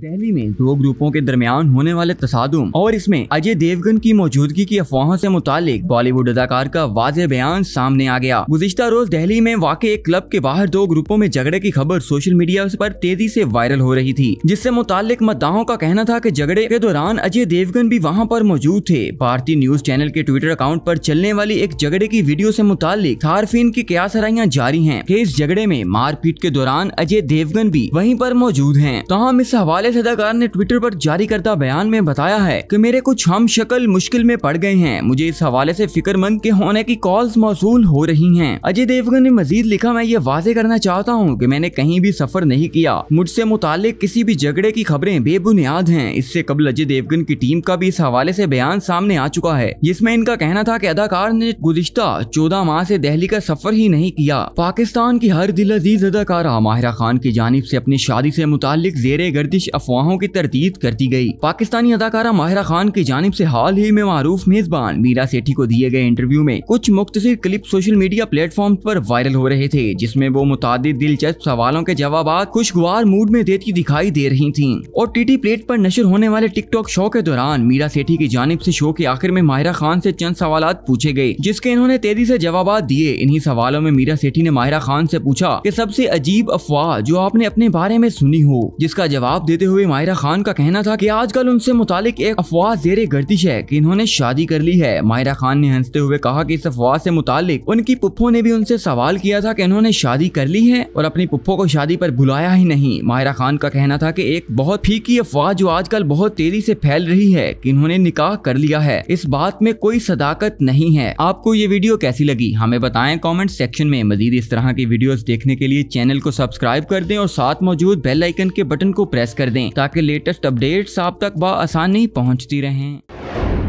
दिल्ली में दो ग्रुपों के दरमियान होने वाले तसादुम और इसमें अजय देवगन की मौजूदगी की अफवाहों से मुतालिक बॉलीवुड अदाकार का वाज बयान सामने आ गया गुजश्ता रोज दिल्ली में वाकई एक क्लब के बाहर दो ग्रुपों में झगड़े की खबर सोशल मीडिया पर तेजी से वायरल हो रही थी जिससे मुतालिक मद्दाहों का कहना था की झगड़े के दौरान अजय देवगन भी वहाँ पर मौजूद थे भारतीय न्यूज चैनल के ट्विटर अकाउंट आरोप चलने वाली एक झगड़े की वीडियो ऐसी मुतालिक थारफीन की क्या सराइया जारी है की इस झगड़े में मारपीट के दौरान अजय देवगन भी वही आरोप मौजूद है तहम इस हवाले खालिद अदाकार ने ट्विटर पर जारी करता बयान में बताया है कि मेरे कुछ हम शक्ल मुश्किल में पड़ गए हैं मुझे इस हवाले से फिक्रमंद के होने की कॉल्स मौसू हो रही हैं अजय देवगन ने मजीद लिखा मैं ये वाजे करना चाहता हूँ कि मैंने कहीं भी सफर नहीं किया मुझसे मुताल किसी भी झगड़े की खबरें बेबुनियाद हैं इससे कबल अजय देवगन की टीम का भी इस हवाले से बयान सामने आ चुका है जिसमें इनका कहना था कि अदाकार ने गुजश्ता चौदह माह से दहली का सफर ही नहीं किया पाकिस्तान की हर दिल अजीज अदाकारा माहिरा खान की जानब से अपनी शादी से मुतालिक जेर गर्दिश अफवाहों की तरदीद कर दी गई पाकिस्तानी अदाकारा माहिरा खान की जानब ऐसी हाल ही में मारूफ मेजबान मीरा सेठी को दिए गए इंटरव्यू में कुछ मुख्तर क्लिप सोशल मीडिया प्लेटफॉर्म आरोप वायरल हो रहे थे जिसमे वो मुताद दिलचस्प सवालों के जवाब खुशगवार मूड में देती दिखाई दे रही थी और टी टी प्लेट आरोप नशर होने वाले टिकटॉक शो के दौरान मीरा सेठी की जानब ऐसी शो के आखिर में माहिरा खान ऐसी चंद सवाल पूछे गए जिसके इन्होंने तेजी ऐसी जवाब दिए इन्हीं सवालों में मीरा सेठी ने माहिरा खान ऐसी पूछा की सबसे अजीब अफवाह जो आपने अपने बारे में सुनी हो जिसका जवाब देते देते हुए माहिरा खान का कहना था कि आजकल उनसे मुतालिक एक अफवाह जेर गर्दिश है कि इन्होंने शादी कर ली है माहिरा खान ने हंसते हुए कहा कि इस अफवाह से मुतालिक उनकी पुप्पो ने भी उनसे सवाल किया था कि इन्होंने शादी कर ली है और अपनी पुप्पो को शादी पर बुलाया ही नहीं माहिरा खान का कहना था कि एक बहुत फीकी अफवाह जो आजकल बहुत तेजी से फैल रही है कि इन्होंने निकाह कर लिया है इस बात में कोई सदाकत नहीं है आपको ये वीडियो कैसी लगी हमें बताएं कॉमेंट सेक्शन में मजीद इस तरह की वीडियो देखने के लिए चैनल को सब्सक्राइब कर दें और साथ मौजूद बेल आइकन के बटन को प्रेस कर दें ताकि लेटेस्ट अपडेट्स आप तक बसानी पहुंचती रहें